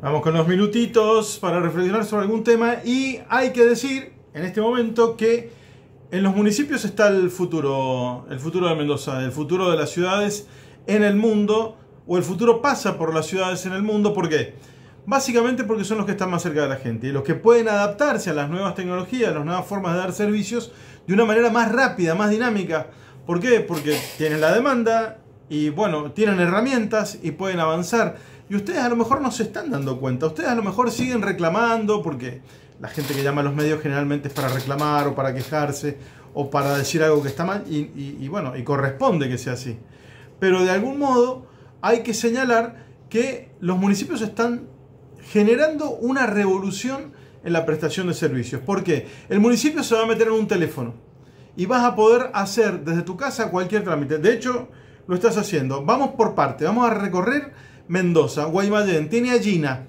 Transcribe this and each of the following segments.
Vamos con los minutitos para reflexionar sobre algún tema y hay que decir en este momento que en los municipios está el futuro, el futuro de Mendoza, el futuro de las ciudades en el mundo o el futuro pasa por las ciudades en el mundo, ¿por qué? Básicamente porque son los que están más cerca de la gente y los que pueden adaptarse a las nuevas tecnologías, a las nuevas formas de dar servicios de una manera más rápida, más dinámica. ¿Por qué? Porque tienen la demanda y bueno, tienen herramientas y pueden avanzar y ustedes a lo mejor no se están dando cuenta, ustedes a lo mejor siguen reclamando porque la gente que llama a los medios generalmente es para reclamar o para quejarse o para decir algo que está mal y, bueno, y corresponde que sea así. Pero de algún modo hay que señalar que los municipios están generando una revolución en la prestación de servicios. ¿Por qué? El municipio se va a meter en un teléfono y vas a poder hacer desde tu casa cualquier trámite. De hecho, lo estás haciendo. Vamos por parte, vamos a recorrer Mendoza, Guaymallén, tiene a Gina.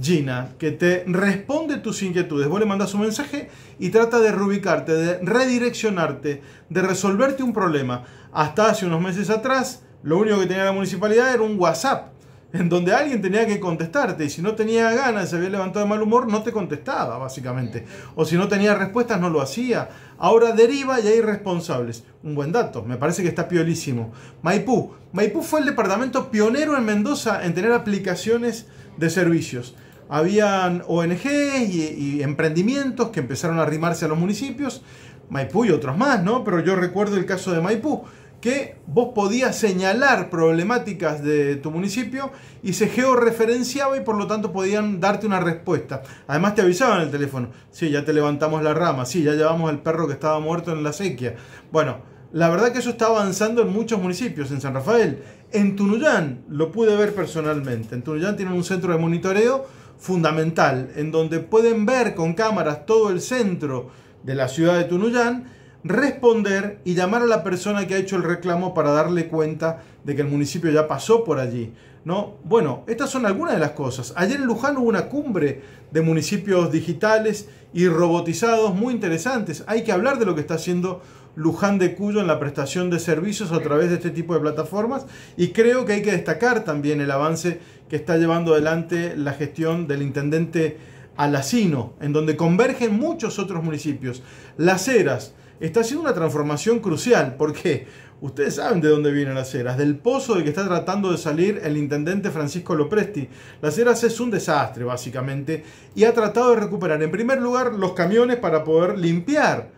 Gina, que te responde tus inquietudes. Vos le mandas un mensaje y trata de reubicarte, de redireccionarte, de resolverte un problema. Hasta hace unos meses atrás, lo único que tenía la municipalidad era un WhatsApp en donde alguien tenía que contestarte y si no tenía ganas, se había levantado de mal humor, no te contestaba, básicamente. O si no tenía respuestas, no lo hacía. Ahora deriva y hay responsables. Un buen dato, me parece que está piolísimo. Maipú. Maipú fue el departamento pionero en Mendoza en tener aplicaciones de servicios. Habían ONG y, y emprendimientos que empezaron a arrimarse a los municipios. Maipú y otros más, ¿no? Pero yo recuerdo el caso de Maipú que vos podías señalar problemáticas de tu municipio y se georreferenciaba y por lo tanto podían darte una respuesta. Además te avisaban el teléfono, sí, ya te levantamos la rama, sí, ya llevamos al perro que estaba muerto en la sequía. Bueno, la verdad que eso está avanzando en muchos municipios, en San Rafael, en Tunuyán, lo pude ver personalmente, en Tunuyán tienen un centro de monitoreo fundamental, en donde pueden ver con cámaras todo el centro de la ciudad de Tunuyán, responder y llamar a la persona que ha hecho el reclamo para darle cuenta de que el municipio ya pasó por allí. ¿no? Bueno, estas son algunas de las cosas. Ayer en Luján hubo una cumbre de municipios digitales y robotizados muy interesantes. Hay que hablar de lo que está haciendo Luján de Cuyo en la prestación de servicios a través de este tipo de plataformas y creo que hay que destacar también el avance que está llevando adelante la gestión del intendente Alacino, en donde convergen muchos otros municipios. Las Heras, está haciendo una transformación crucial. porque Ustedes saben de dónde vienen las eras, del pozo de que está tratando de salir el intendente Francisco Lopresti. Las eras es un desastre, básicamente, y ha tratado de recuperar, en primer lugar, los camiones para poder limpiar.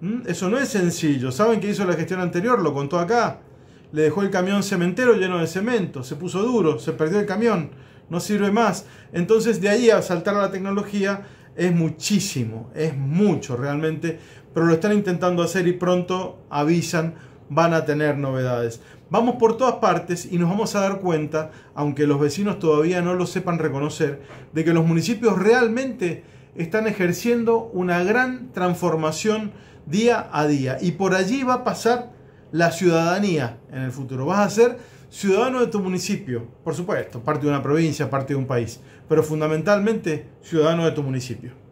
¿Mm? Eso no es sencillo. ¿Saben qué hizo la gestión anterior? Lo contó acá. Le dejó el camión cementero lleno de cemento, se puso duro, se perdió el camión, no sirve más. Entonces, de ahí a saltar a la tecnología, es muchísimo, es mucho realmente, pero lo están intentando hacer y pronto avisan, van a tener novedades. Vamos por todas partes y nos vamos a dar cuenta, aunque los vecinos todavía no lo sepan reconocer, de que los municipios realmente están ejerciendo una gran transformación día a día y por allí va a pasar la ciudadanía en el futuro. Vas a ser ciudadano de tu municipio, por supuesto, parte de una provincia, parte de un país, pero fundamentalmente ciudadano de tu municipio.